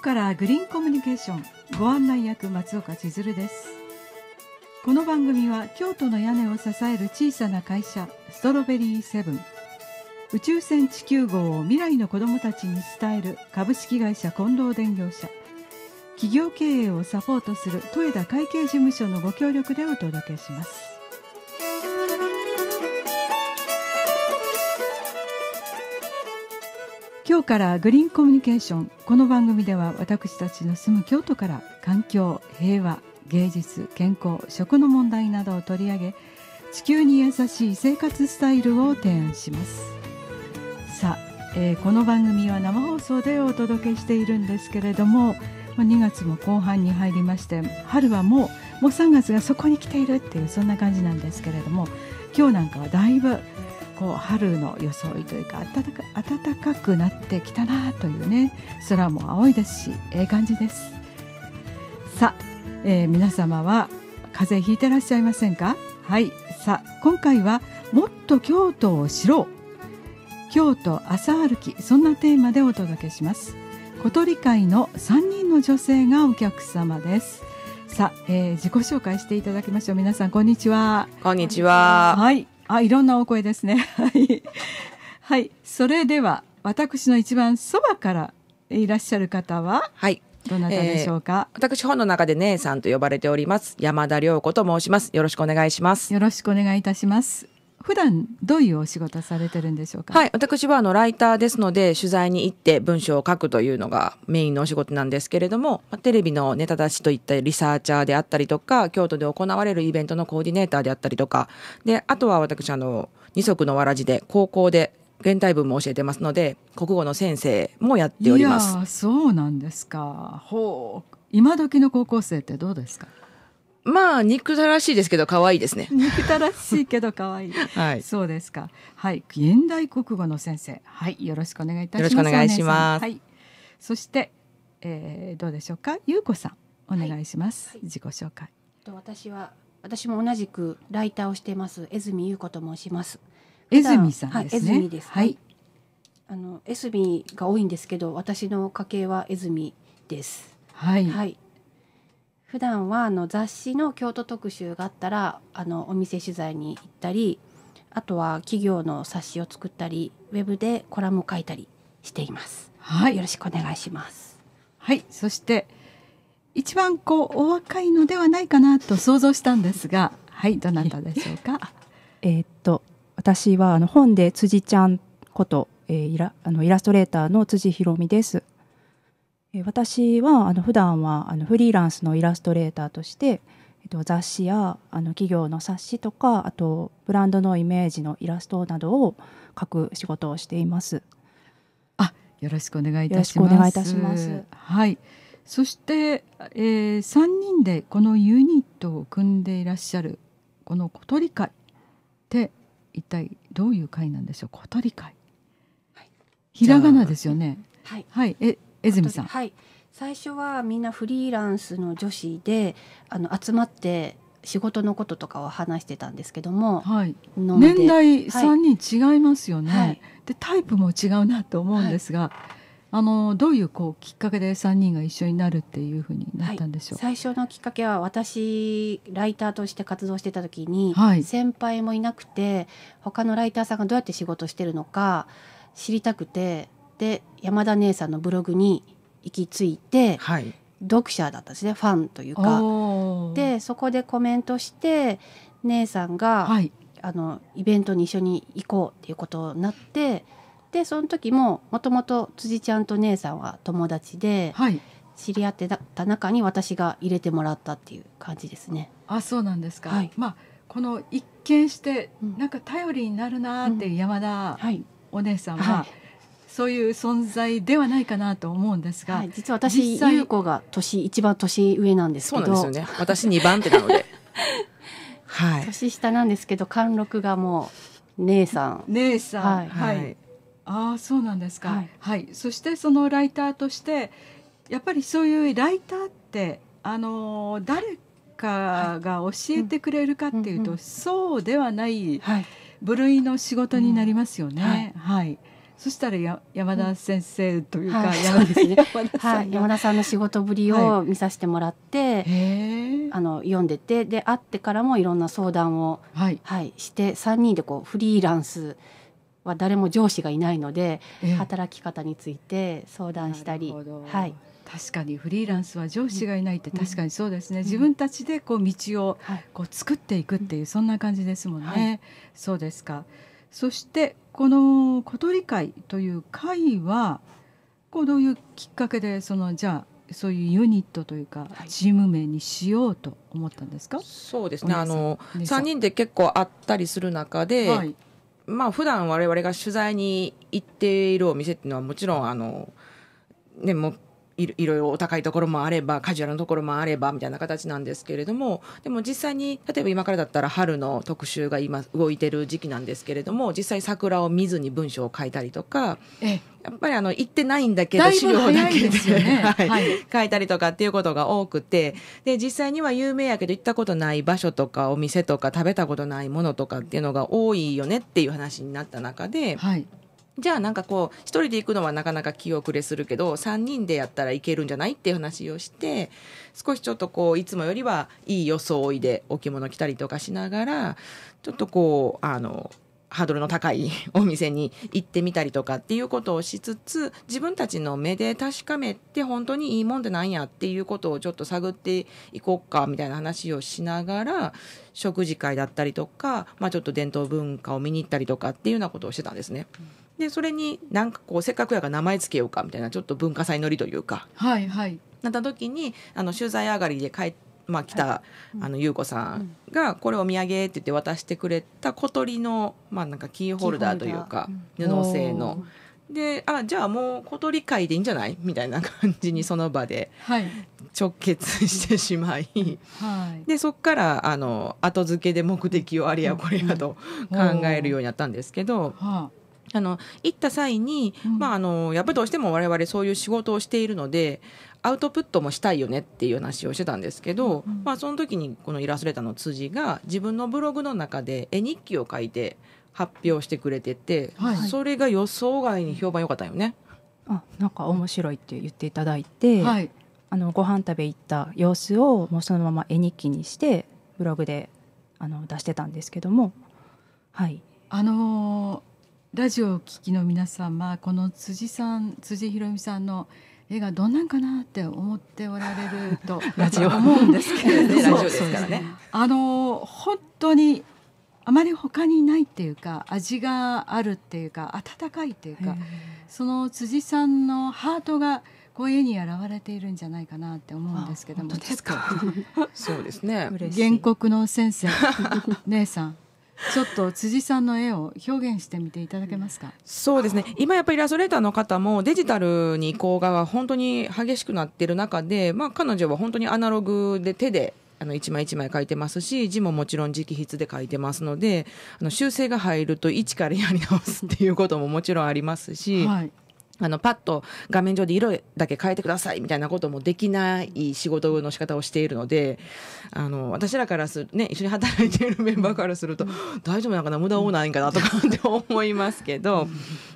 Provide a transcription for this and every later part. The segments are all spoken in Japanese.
からグリーンコミュニケーションご案内役松岡千鶴ですこの番組は京都の屋根を支える小さな会社ストロベリーセブン宇宙船地球号を未来の子どもたちに伝える株式会社近藤電業社企業経営をサポートする豊田会計事務所のご協力でお届けします今日からグリーンコミュニケーションこの番組では私たちの住む京都から環境平和芸術健康食の問題などを取り上げ地球に優しい生活スタイルを提案しますさあ、えー、この番組は生放送でお届けしているんですけれども2月も後半に入りまして春はもうもう3月がそこに来ているっていうそんな感じなんですけれども今日なんかはだいぶこう春の装いというか暖か暖かくなってきたなというね空も青いですしええ感じですさあ、えー、皆様は風邪ひいてらっしゃいませんかはいさあ今回は「もっと京都を知ろう」「京都朝歩き」そんなテーマでお届けします小鳥会の3人の女性がお客様ですさあ、えー、自己紹介していただきましょう皆さんこんにちはこんにちははいあ、いろんなお声ですね。はい。それでは私の一番そばからいらっしゃる方は、はい、どなたでしょうか、えー、私本の中で姉さんと呼ばれております山田涼子と申しますよろしくお願いしますよろしくお願いいたします普段どういうお仕事されてるんでしょうか。はい、私はあのライターですので取材に行って文章を書くというのがメインのお仕事なんですけれども、テレビのネタ出しといったリサーチャーであったりとか、京都で行われるイベントのコーディネーターであったりとか、であとは私あの二足のわらじで高校で現代文も教えてますので国語の先生もやっております。そうなんですか。ほう。今時の高校生ってどうですか。まあ、憎たらしいですけど、可愛いですね。憎たらしいけど、可愛い。はい。そうですか。はい。現代国語の先生。はい。よろしくお願いいたします。よろしくお願いします。はい。そして、えー、どうでしょうか。ゆうこさん、お願いします。はい、自己紹介。と、私は、私も同じくライターをしています。江住うこと申します。江住さんですね。はい、江住です。はい。あの、江住が多いんですけど、私の家系は江住です。はい。はい。普段はあの雑誌の京都特集があったらあのお店取材に行ったりあとは企業の冊子を作ったりウェブでコラム書いたりしています。はい、よろしくお願いします。はい、そして一番こうお若いのではないかなと想像したんですが、はい、どなたでしょうか。えっと私はあの本で辻ちゃんこと、えー、イラあのイラストレーターの辻博美です。私はあの普段はあのフリーランスのイラストレーターとして、えっと、雑誌やあの企業の冊子とかあとブランドのイメージのイラストなどを書く仕事をしています。あよろしくお願いいたします。お願いいたします。はい。そして、えー、人でこのユニットを組んでいらっしゃるこの小鳥会って一体どういう会なんでしょう小鳥会、はい、ひらがなですよねはい、はい、え泉さん。はい最初はみんなフリーランスの女子であの集まって仕事のこととかを話してたんですけども、はい、年代3人違いますよね、はい、でタイプも違うなと思うんですが、はい、あのどういうこうきっかけで3人が一緒になるっていうふうになったんでしょう、最初のきっかけは私ライターとして活動してた時に、先輩もいなくて他のライターさんがどうやって仕事してるのか知りたくてで山田姉さんのブログに行き着いて、はい、読者だったんですねファンというか。でそこでコメントして姉さんが、はい、あのイベントに一緒に行こうっていうことになってでその時ももともと辻ちゃんと姉さんは友達で。はい知り合ってた中に私が入れてもらったっていう感じですね。あ、そうなんですか。はい、まあこの一見してなんか頼りになるなって山田お姉さんは、うんはいそういう存在ではないかなと思うんですが、はい、実は私優子が年一番年上なんですけどそうなんですよね私2番手なので、はい、年下なんですけど貫禄がもう姉さん姉さんはい、はい、はい、ああそうなんですか、はい、はい、そしてそのライターとしてやっぱりそういうライターってあの誰かが教えてくれるかっていうと、そうではない部類の仕事になりますよね、はいそしたらや山田先生というか、山田ねはい、山田さんの仕事ぶりを見させてもらって、あの読んでてで会ってからもいろんな相談を、はいして3人でこうフリーランスは誰も上司がいないので、働き方について相談したり。はい確かにフリーランスは上司がいないって確かにそうですね、自分たちでこう道をこう作っていくっていうそんな感じですもんね、そうですかそしてこの小鳥会という会はこうどういうきっかけでそのじゃあそういうユニットというか、チーム名にしようと思ったんですか、はい、そうですねあの3人で結構会ったりする中で、はい、まあ普段我々が取材に行っているお店っていうのはもちろんあのねもいろいろお高いところもあればカジュアルなところもあればみたいな形なんですけれどもでも実際に例えば今からだったら春の特集が今動いてる時期なんですけれども実際桜を見ずに文章を書いたりとか。やっぱりあの行ってないんだけど資料だけで 書いたりとかっていうことが多くてで実際には有名やけど行ったことない場所とかお店とか食べたことないものとかっていうのが多いよねっていう話になった中で。はいじゃあなんかこう1人で行くのはなかなか気遅れするけど3人でやったらいけるんじゃないっていう話をして少しちょっとこういつもよりはいい装いで置物着たりとかしながらちょっとこうあのハードルの高いお店に行ってみたりとかっていうことをしつつ自分たちの目で確かめて本当にいいもんってなんやっていうことをちょっと探っていこうかみたいな話をしながら食事会だったりとか、まあ、ちょっと伝統文化を見に行ったりとかっていうようなことをしてたんですね。うんでそれになんかこうせっかくやから名前つけようかみたいなちょっと文化祭乗りというか、はいはい、なった時にあの取材上がりで帰って。まあ、来た、あの優子さんがこれお土産って言って渡してくれた小鳥の、まあ、なんかキーホルダーというか布製の。であじゃあもう小鳥会でいいんじゃないみたいな感じにその場で直結してしまい、はい、でそこからあの後付けで目的をあれやこれやと考えるようになったんですけど。うんうんあの行った際に、うん、まあ、あのやっぱりどうしても我々そういう仕事をしているのでアウトプットもしたいよねっていう話をしてたんですけど、うん、まあ、その時にこのイラストレーターの辻が自分のブログの中で絵日記を書いて発表してくれてて、はい、それが予想外に評判良かったよね。あなんか面白いって言っていただいて、はい、あのご飯食べ行った様子をもうそのまま絵日記にしてブログであの出してたんですけども、はい、あのーラジオを聞きの皆様この辻さん辻博美さんの映画どんなんかなって思っておられると ラジオ思うんですけれどもね。あの本当にあまり他にないっていうか味があるっていうか温かいっていうかその辻さんのハートがこういうに現れているんじゃないかなって思うんですけども。そうですね。原告の先生 姉さんちょっと辻さんの絵を表現してみていただけますか。そうですね。今やっぱりイラストレーターの方もデジタルに移行が本当に激しくなってる中で、まあ彼女は本当にアナログで手であの一枚一枚書いてますし字ももちろん直筆で書いてますのであの修正が入ると一からやり直すっていうことももちろんありますし。はいあのパッと画面上で色だけ変えてくださいみたいなこともできない仕事の仕方をしているのであの私らからする、ね、一緒に働いているメンバーからすると、大丈夫なのかな無駄多ないんかなとかって思いますけど、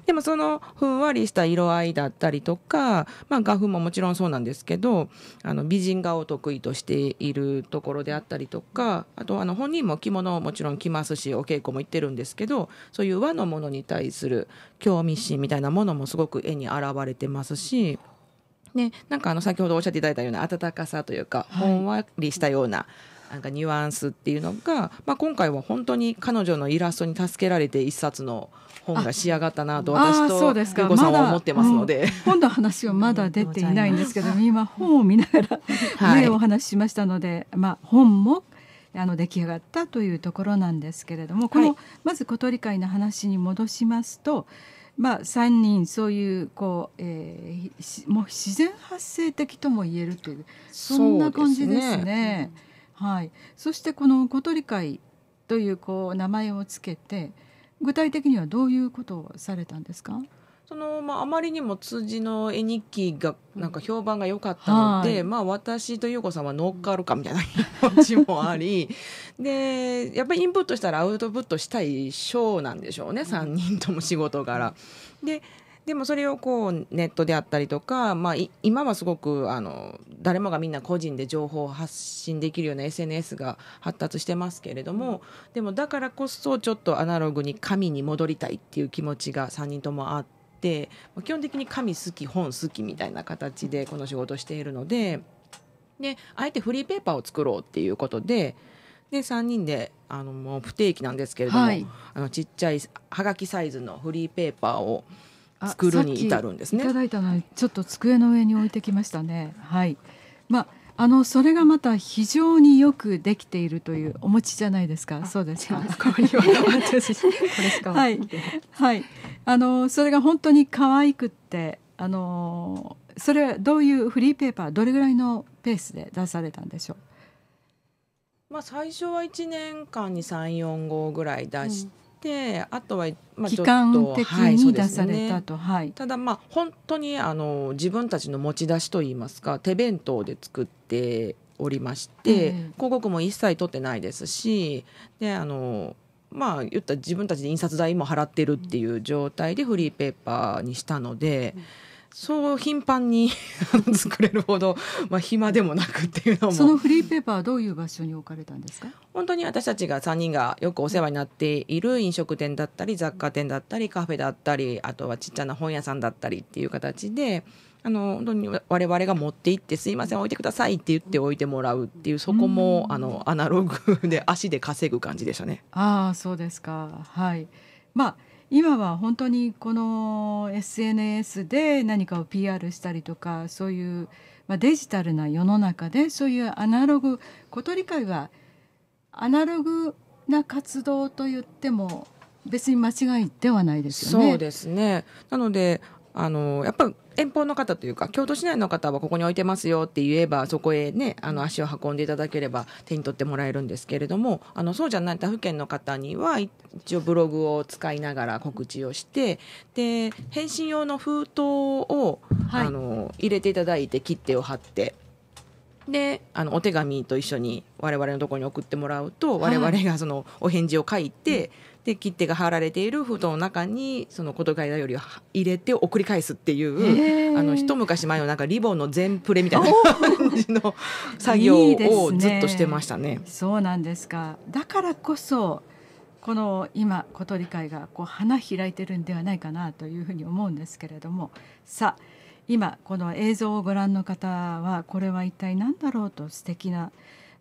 でもそのふんわりした色合いだったりとか、まあ、画風ももちろんそうなんですけどあの美人画を得意としているところであったりとかあとあの本人も着物をもちろん着ますしお稽古も行ってるんですけどそういう和のものに対する興味心みたいなものもすごく絵に表れてますし。ね、なんかあの先ほどおっしゃっていただいたような温かさというか、はい、ほんわりしたようななんかニュアンスっていうのが、まあ、今回は本当に彼女のイラストに助けられて一冊の本が仕上がったなと私と久子さんは思ってますので、まう本の話はまだ出ていないんですけど 今本を見ながら、はい、お話ししましたので、まあ、本もあの出来上がったというところなんですけれどもこの、はい、まず小鳥会の話に戻しますと。まあ、3人そういうこう、えー、もう自然発生的とも言えるというそんな感じですね。はい、そしてこの小鳥会というこう名前をつけて具体的にはどういうことをされたんですかそのまあ、あまりにも辻の絵日記がなんか評判が良かったので、うんはい、まあ、私と優子さんは乗っかるかみたいな気持ちもあり でやっぱりインプットしたらアウトプットしたい賞なんでしょうね3人とも仕事柄。ででもそれをこうネットであったりとか、まあ、今はすごくあの誰もがみんな個人で情報を発信できるような SNS が発達してますけれども、うん、でもだからこそちょっとアナログに紙に戻りたいっていう気持ちが3人ともあって、基本的に紙好き本好きみたいな形でこの仕事をしているのでであえてフリーペーパーを作ろうっていうことで。で3人であのもう不定期なんですけれども、はい、あのちっちゃいはがきサイズのフリーペーパーを作るに至るんですね。いただいたのちょっと机の上に置いてきましたね。はい。まああのそれがまた非常によくできているというお餅じゃないですか。そうですか。これははい。はい。あのそれが本当に可愛くってあのそれはどういうフリーペーパーどれぐらいのペースで出されたんでしょう。まあ最初は一年間に三四号ぐらい出してあとは、まあ、期間的に出されたと、はいねただまあ本当にあの自分たちの持ち出しといいますか手弁当で作っておりまして、広告も一切取ってないですしであのまあ言った自分たちで印刷代も払ってるっていう状態でフリーペーパーにしたので。うんそう頻繁に 作れるほど、まあ、暇でもなくっていうのもそのフリーペーパーはどういう場所に置かれたんですか本当に私たちが3人がよくお世話になっている飲食店だったり雑貨店だったりカフェだったりあとはちっちゃな本屋さんだったりっていう形で。あの本当に我々が持って行って「すいません置いてください」って言って置いてもらうっていうそこもあのアナログで足で稼ぐ感じでしたね。あそうですかはいまあ今は本当にこの SNS で何かを PR したりとかそういう、まあ、デジタルな世の中でそういうアナログこと理解はアナログな活動と言っても別に間違いではないですよね。そうですねなのであのやっぱ遠方の方というか京都市内の方はここに置いてますよって言えばそこへねあの足を運んでいただければ手に取ってもらえるんですけれどもあのそうじゃない他府県の方には一応ブログを使いながら告知をしてで返信用の封筒を、あの入れていただいて切手を貼って。であのお手紙と一緒に我々のところに送ってもらうと、我々がそのお返事を書いて、で切手が貼られている封筒の中にその言葉よりを入れて送り返すっていうあの一昔前のなんかリボンの全プレみたいな感じの作業をずっとしてましたね。いいねそうなんですかだからこそこの今小鳥会がこう花開いてるんではないかなというふうに思うんですけれどもさあ今この映像をご覧の方はこれは一体何だろうと素敵な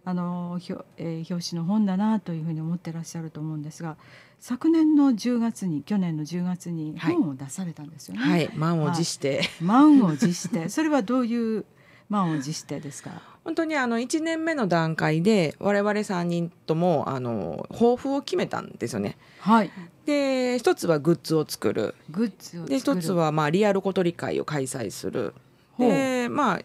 あの表,、えー、表紙の本だなというふうに思ってらっしゃると思うんですが昨年の10月に去年の10月に本を出されたんですよね。はい、はい、満を持して、満を持してそれはどういう満を持してですか本当にあの1年目の段階で我々3人ともあの抱負を決めたんですよね。はい、で一つはグッズを作るグッズをで一つはまあリアルこと理解を開催するで、まあ、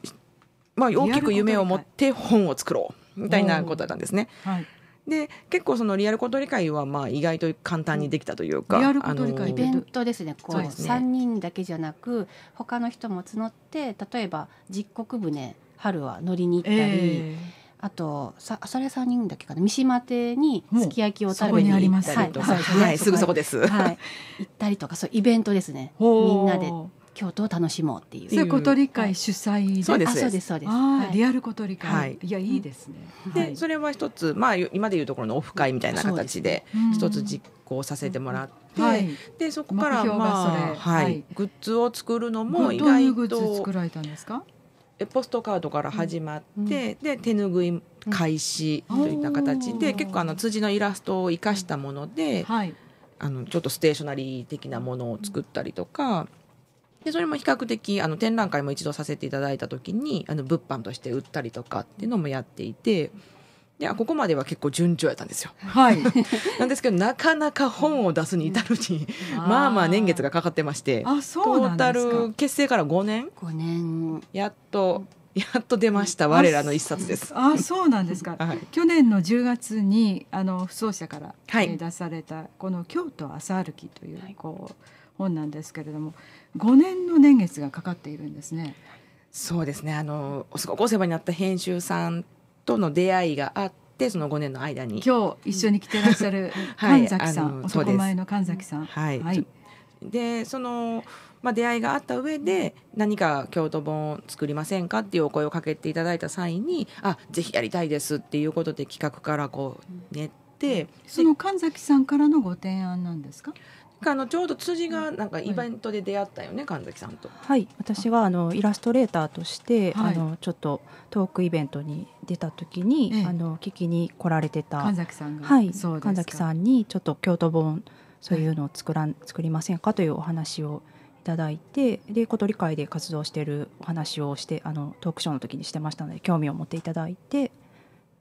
まあ大きく夢を持って本を作ろうみたいなことなんですね。はい、で結構そのリアルこと理解はまあ意外と簡単にできたというか、うん、リアルこと理解、あのー、イベントですねこううね3人だけじゃなく他の人も募って例えば実国船春は乗りに行ったり。えーあとさそれ3人だけかな三島邸にすき焼きを食べに行ったりとか、はい、、すぐそこです、はい、行ったりとかそうイベントですねみんなで京都を楽しもうっていう。それ小鳥会主催で、そうですそうですそうです。あリアル小鳥会、はい、いやいいですね。でそれは一つまあ今でいうところのオフ会みたいな形で一つ実行させてもらって。はい、でそこからまあ、はい、グッズを作るのも意外と作られたんですかポストカードから始まって、うん、で手ぬぐい開始といった形で、うん、結構あの辻のイラストを生かしたもので、はい、あのちょっとステーショナリー的なものを作ったりとか、でそれも比較的あの展覧会も一度させていただいた時にあの物販として売ったりとかっていうのもやっていて。でここまでは結構順調やったんですよ。はい、なんですけどなかなか本を出すに至るに、うん、まあまあ年月がかかってましてあそうトータル結成から5年 ,5 年やっとやっと出ました我らの一冊です。あ、そうなんですか。はい、去年の10月にあの不走者から、はい、出されたこの京都朝歩きという、はい、こう本なんですけれども5年の年月がかかっているんですね。そうですねあのすごくお世話になった編集さんとの出会いがあってその5年の間に今日一緒に来てらっしゃる 神崎さん、はい、男前の神崎さん。はい、はい、でそのまあ、出会いがあった上で何か京都本作りませんかっていうお声をかけていただいた際にあぜひやりたいですっていうことで企画からこう練って、うん、その神崎さんからのご提案なんですかかのちょうど辻がなんかイベントで出会ったよね、神崎さんと。はい私はあのイラストレーターとして、はい、あのちょっとトークイベントに出た時に、ええ、あの聞きに来られてた神崎さんが、はい、神崎さんにちょっと京都本そういうのを作らん、作りませんかというお話をいただいてで小鳥会で活動しているお話をしてあのトークショーの時にしてましたので興味を持っていただいて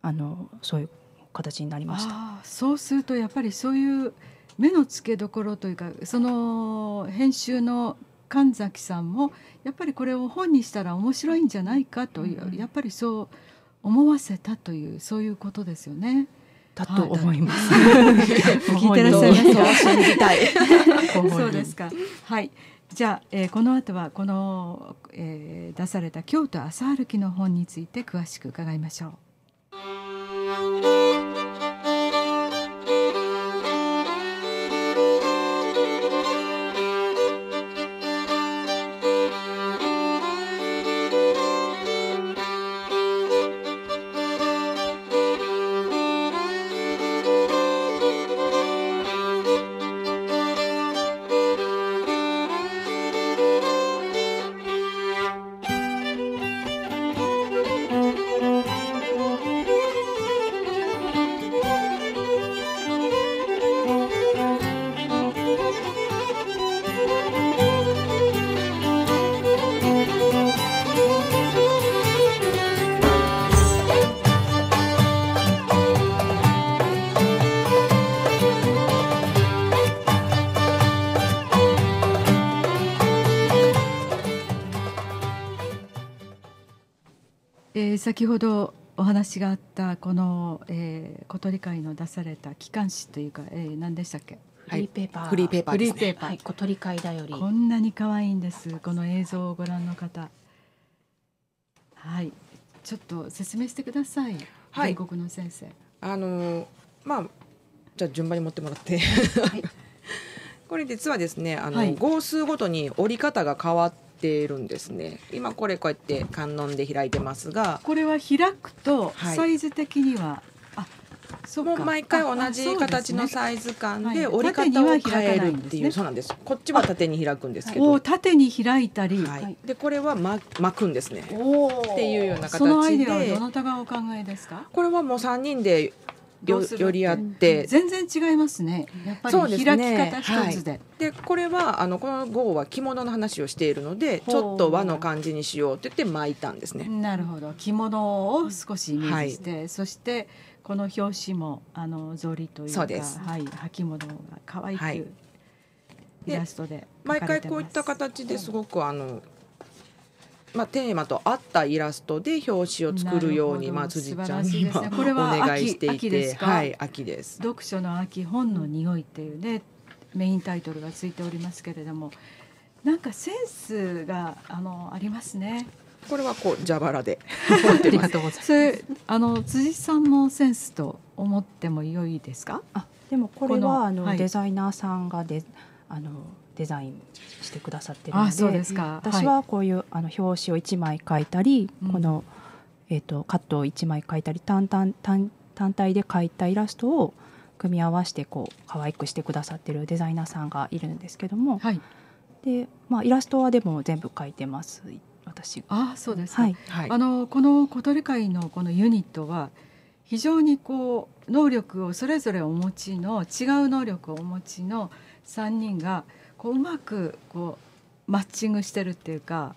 あのそういう形になりました。そうするとやっぱりそういう目の付けどころというかその編集の神崎さんもやっぱりこれを本にしたら面白いんじゃないかという、うん、やっぱりそう思わせたというそういうことですよね。だと思います。聞いてらっしゃいます。信じたい。そうですか。はい。じゃあ、えー、この後はこの、えー、出された京都朝歩きの本について詳しく伺いましょう。先ほどお話があったこの、えー、小鳥会の出された機関誌というか、えー、何でしたっけフリーペーパー、フリーペーパーですね。はい、小鳥会だより。こんなに可愛いんです。この映像をご覧の方。はい、ちょっと説明してください。はい、国の先生。あのまあじゃあ順番に持ってもらってはい。これ実はですねあの、はい、号数ごとに折り方が変わっているんですね今これこうやって観音で開いてますがこれは開くとサイズ的には、はいそもう毎回同じ形のサイズ感で折り方を変えるっていう、そうなんですこっちは縦に開くんですけど縦に開いたり、でこれは巻巻くんですねっていうような形でそのアイデアはどなたがお考えですかこれはもう3人でよよりあって、全然違いますねやっぱり開き方一つで。で、ねはい、これはあのこの号は着物の話をしているのでちょっと和の感じにしようって言って巻いたんですね。なるほど着物を少しイメージして、はい、そしてこの表紙もあの草履というかそうです、はい、履物が可愛く、はい、イラストで毎回こういった形ですごくあのまあ、テーマと合ったイラストで表紙を作るように、まあ、辻ちゃんに、ね、これはお願いしていてはい秋です読書の秋本の匂いっていうねメインタイトルがついておりますけれどもなんかセンスがあのありますねこれはこう蛇腹で ありがとうございますあの辻さんのセンスと思っても良いですかあでもこれはあの、はい、デザイナーさんがであのデザインしてくださってるのでそうですか私はこういう、あの表紙を1枚描いたり、はい、この、えーと、カットを1枚描いたり単単単単体で描いたイラストを組み合わせてこう可愛くしてくださってるデザイナーさんがいるんですけども、はい、でまあ、イラストはでも全部描いてます。私あそうですはい、あのこの小鳥会のこのユニットは非常にこう能力をそれぞれお持ちの違う能力をお持ちの3人がこううまくこうマッチングしてるっていうか、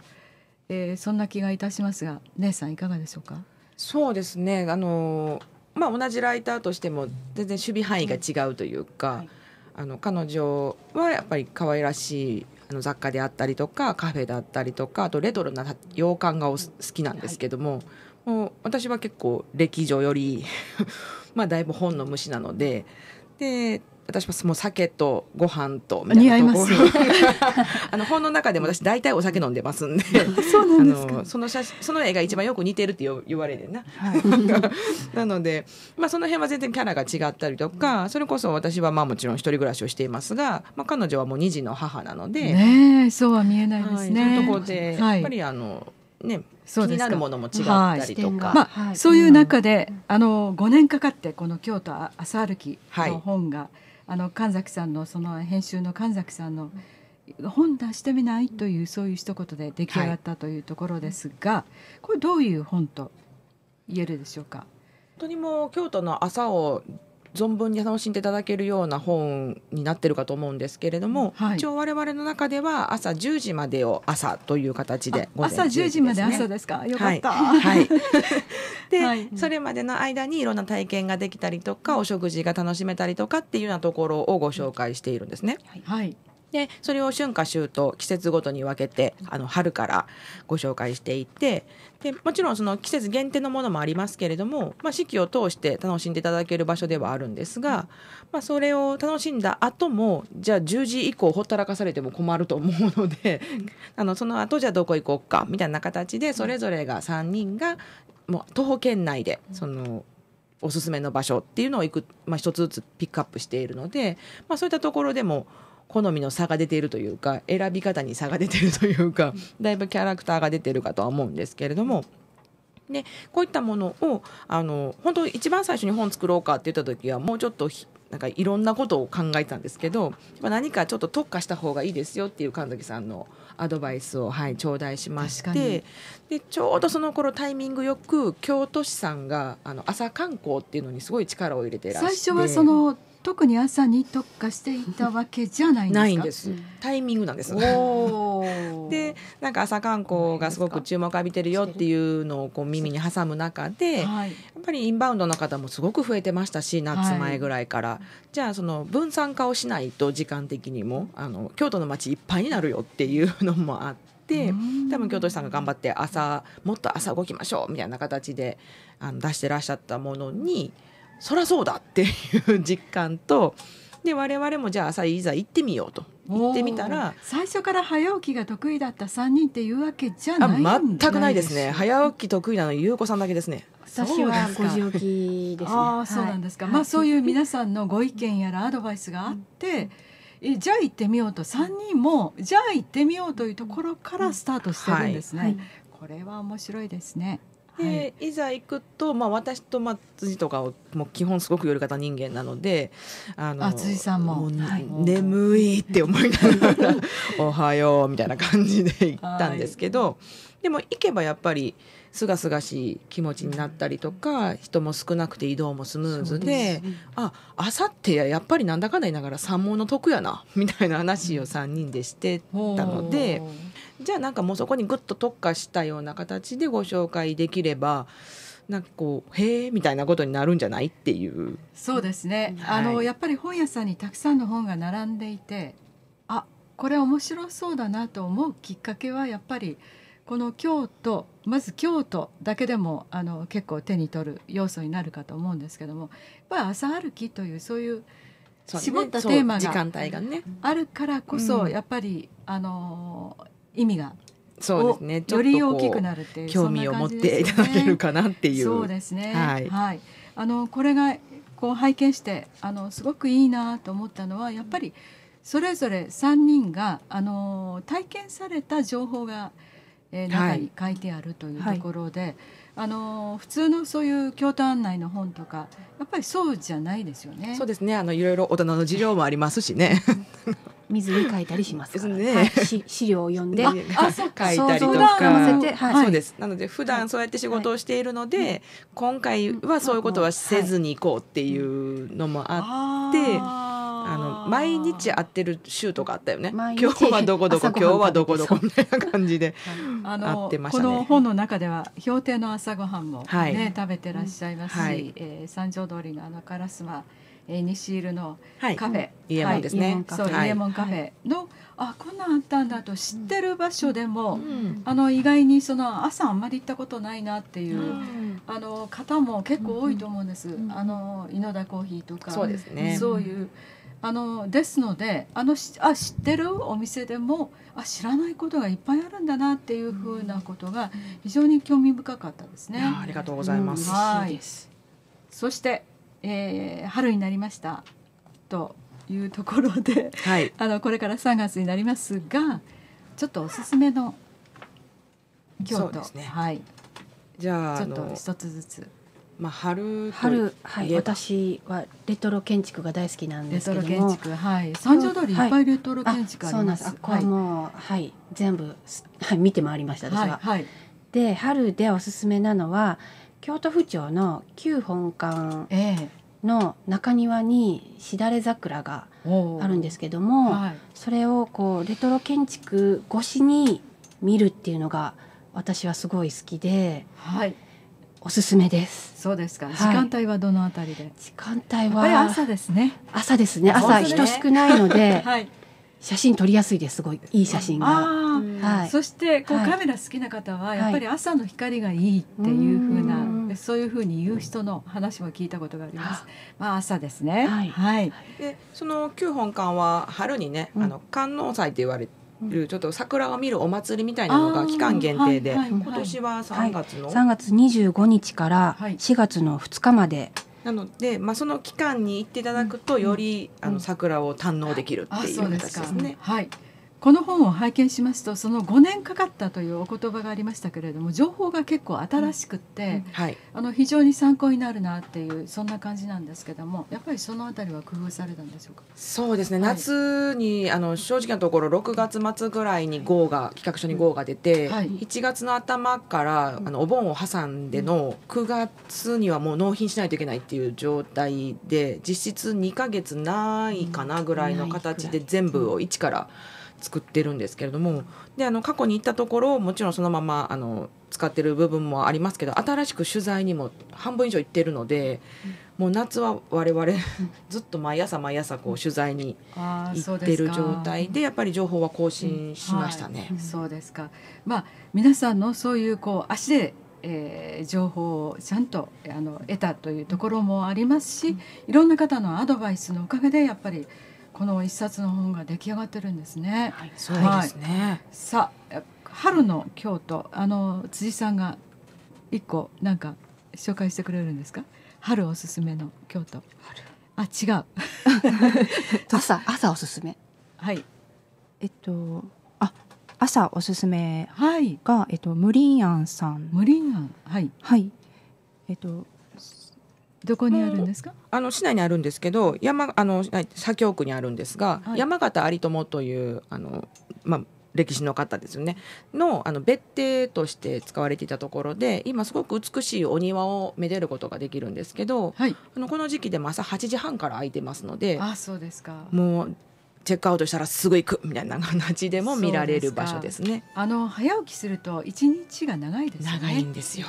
えー、そんな気がいたしますが姉さんいかがでしょうかそうですねあの、まあ、同じライターとしても全然守備範囲が違うというか、はい、あの彼女はやっぱり可愛らしいあの雑貨であったりとかカフェだったりとかあとレトロな洋館がお好きなんですけどもはい、もう私は結構歴女より まあだいぶ本の虫なのでで私ももう鮭とご飯と似合います あの本の中でも私大体お酒飲んでますんでそうなんですかその写その絵が一番よく似てるって言われてな、はい、なので、まあ、その辺は全然キャラが違ったりとかそれこそ私はまあもちろん一人暮らしをしていますが、まあ、彼女はもう2児の母なので、ね、そうは見えないですね、はい、そういうところでやっぱりあの、ね気になるものも違ったりとか、まあ、そういう中で、あの5年かかってこの京都朝歩きの本が、はいあの神崎さんのその編集の神崎さんの本出してみないというそういう一言で出来上がったというところですが、はい、これどういう本と言えるでしょうか。本当にもう京都の朝を存分に楽しんでいただけるような本になってるかと思うんですけれども、はい、一応我々の中では朝10時までを朝という形で、ね、朝10時まで朝ですかよかった、はいはい、で、はい、それまでの間にいろんな体験ができたりとかお食事が楽しめたりとかっていうようなところをご紹介しているんですね。はいでそれを春夏秋冬季節ごとに分けてあの春からご紹介していてでもちろんその季節限定のものもありますけれども、まあ、四季を通して楽しんでいただける場所ではあるんですが、まあ、それを楽しんだ後もじゃあ10時以降ほったらかされても困ると思うので あのその後じゃあどこ行こうかみたいな形でそれぞれが3人がもう徒歩圏内でその。おすすめの場所っていうのをいく、まあ、一つずつピックアップしているので、まあ、そういったところでも好みの差が出ているというか選び方に差が出ているというかだいぶキャラクターが出てるかとは思うんですけれども。でこういったものをあの本当一番最初に本作ろうかって言った時はもうちょっとなんかいろんなことを考えてたんですけど何かちょっと特化した方がいいですよっていう神崎さんのアドバイスを、はい、頂戴しましてでちょうどその頃タイミングよく京都市さんがあの朝観光っていうのにすごい力を入れてらして最初はその特に朝に特化していたわけじゃないないんですタイミングなんです でなんか朝観光がすごく注目浴びてるよっていうのをこう耳に挟む中で、はい、やっぱりインバウンドの方もすごく増えてましたし夏前ぐらいから、はい、じゃあその分散化をしないと時間的にもあの京都の街いっぱいになるよっていうのもあって。多分京都市さんが頑張って朝もっと朝動きましょうみたいな形であの出してらっしゃったものにそりゃそうだっていう実感とで我々もじゃあ朝いざ行ってみようと行ってみたら最初から早起きが得意だった3人っていうわけじゃない全くないですね早起き得意なの優子さんだけですね私は5時起きですねああそうなんですか、はい、まあそういう皆さんのご意見やらアドバイスがあって、えじゃあ行ってみようと三人もじゃあ行ってみようというところからスタートしてるんですね、はいはい、これは面白いですねで、い、ざ行くと、まあ、私と、まあ、辻とかをもう基本すごく夜型人間なのであの辻さんも眠いって思いながら「おはよう」みたいな感じで行ったんですけど、でも行けばやっぱり。すがすがしい気持ちになったりとか人も少なくて移動もスムーズで、ね、ああさってやっぱりなんだかんだ言いながら三毛の得やなみたいな話を3人でしてたので。じゃあなんかもうそこにぐっと特化したような形でご紹介できればなんかこうへえみたいなことになるんじゃないっていうそうですね、はい、あのやっぱり本屋さんにたくさんの本が並んでいてあこれ面白そうだなと思うきっかけはやっぱりこの京都まず京都だけでもあの結構手に取る要素になるかと思うんですけどもやっぱ朝歩きというそういう絞ったテーマがあるからこそ、やっぱりあの意味がそうですね。より大きくなるっていう興味を持っていただけるかなっていう。そうですね。はい。はい、あのこれがこう拝見してあのすごくいいなと思ったのはやっぱりそれぞれ三人があの体験された情報が中に書いてあるというところで、はい、あの普通のそういう京都案内の本とかやっぱりそうじゃないですよね。そうですねあのいろいろ大人の事情もありますしね。水に書いたりしますから、ね、はい、資料を読んで、あ、書いたりとか、はい、そうです。なので普段そうやって仕事をしているので、はい、今回はそういうことはせずに行こうっていうのもあって。あの毎日会ってる週とかあったよね今日はどこどこ今日はどこどこみたいな感じで、会ってましたねこの本の中では氷亭の朝ごはんもね、はい、食べてらっしゃいますし、はい、えー、三条通りのあの烏丸えー、西入のカフェ、はい、ですね、はい、そうイエモンカフェの、はい、あこんなんあったんだと知ってる場所でも、うん、あの意外にその朝あんまり行ったことないなっていう、うん、あの方も結構多いと思うんです、うん、あの井の田コーヒーとかそうですねそういう、あのですのであのあ知ってるお店でもあ知らないことがいっぱいあるんだなっていうふうなことが非常に興味深かったですね。ありがとうございます、うん、はいそして、えー、春になりましたというところで、はい、あのこれから3月になりますがちょっとおすすめの京都、ね、はい、じゃあちょっと一つずつまあ、春春、はい、私はレトロ建築が大好きなんですけどもレトロ建築はい三条通りいっぱいレトロ建築あります、はそうなんですこれもはい、全部、はい、見て回りました私は、はい、で春でおすすめなのは京都府庁の旧本館の中庭にしだれ桜があるんですけども、えー、それをこうレトロ建築越しに見るっていうのが私はすごい好きで、はい、おすすめです。そうですか。時間帯はどのあたりで。時間帯は。朝ですね。朝ですね。朝人少ないので。写真撮りやすいです。すごいいい写真が。はい。そしてこうカメラ好きな方はやっぱり朝の光がいいっていうふうな、そういうふうに言う人の話も聞いたことがあります。まあ朝ですね。はい。でその旧本館は春にねあの観音祭って言われて。るちょっと桜を見るお祭りみたいなのが期間限定で、はい、今年は3月の、はい、3月25日から4月の2日まで。なので、まあ、その期間に行っていただくとより、うん、あの桜を堪能できるっていう形ですね。はい、この本を拝見しますとその5年かかったというお言葉がありましたけれども情報が結構新しくって、うんはい、あの非常に参考になるなっていうそんな感じなんですけどもやっぱりその辺りは工夫されたんでしょうかそうですね、はい、夏にあの正直なところ6月末ぐらいに号が企画書に号が出て、はい、1月の頭からあのお盆を挟んでの9月にはもう納品しないといけないっていう状態で実質2か月ないかなぐらいの形で全部を一から。うん作ってるんですけれどもであの過去に行ったところもちろんそのままあの使ってる部分もありますけど新しく取材にも半分以上行ってるので、うん、もう夏は我々 ずっと毎朝毎朝こう取材に行ってる状態でやっぱり情報は更新しましたね。うんはい、そうですか、まあ、皆さんのそういうこう足でえー、情報をちゃんとあの得たというところもありますし、いろんな方のアドバイスのおかげでやっぱりこの一冊の本が出来上がってるんですね。はい、そうですね。はい、さあ春の京都あの辻さんが一個なんか紹介してくれるんですか。春おすすめの京都。あ違う。朝朝おすすめ。はい。えっとあ朝おすすめが、はい、えっとムリンアンさん。ムリンアンはい。はい。えっとどこにあるんですか？あの市内にあるんですけど、山あの左京区にあるんですが、はい、山形有朋というあのまあ歴史の方ですよねのあの別邸として使われていたところで今すごく美しいお庭をめでることができるんですけど、はい、あのこの時期でも朝8時半から空いてますのであそうですかもうチェックアウトしたらすぐ行くみたいな感じでも見られる場所ですね。すあの早起きすると一日が長いです、ね、長いんですよ。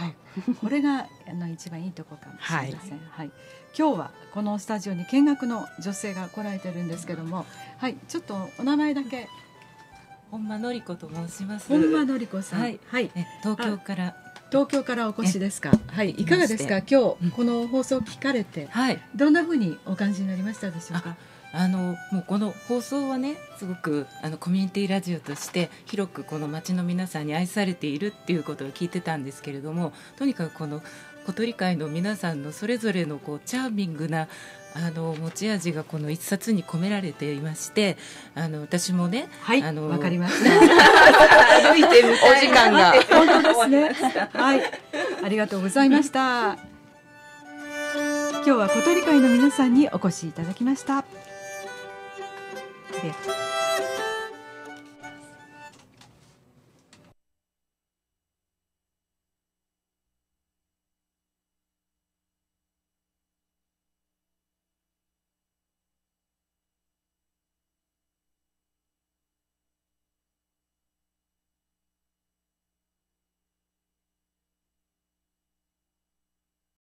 これがあの一番いいとこかもしれません。はい、はい、今日はこのスタジオに見学の女性が来られてるんですけども、はい、ちょっとお名前だけ。本間のりこと申します。本間のりこさん。はい、はい、東京から。東京からお越しですか。はい、いかがですか。今日、この放送聞かれて、はい、どんなふうにお感じになりましたでしょうか。あのもうこの放送はねすごくあのコミュニティラジオとして広くこの町の皆さんに愛されているっていうことを聞いてたんですけれどもとにかくこの小鳥会の皆さんのそれぞれのこうチャーミングなあの持ち味がこの一冊に込められていましてあの私もね、はい、あのわかりました歩いてお時間が本当ですね はいありがとうございました今日は小鳥会の皆さんにお越しいただきました。对。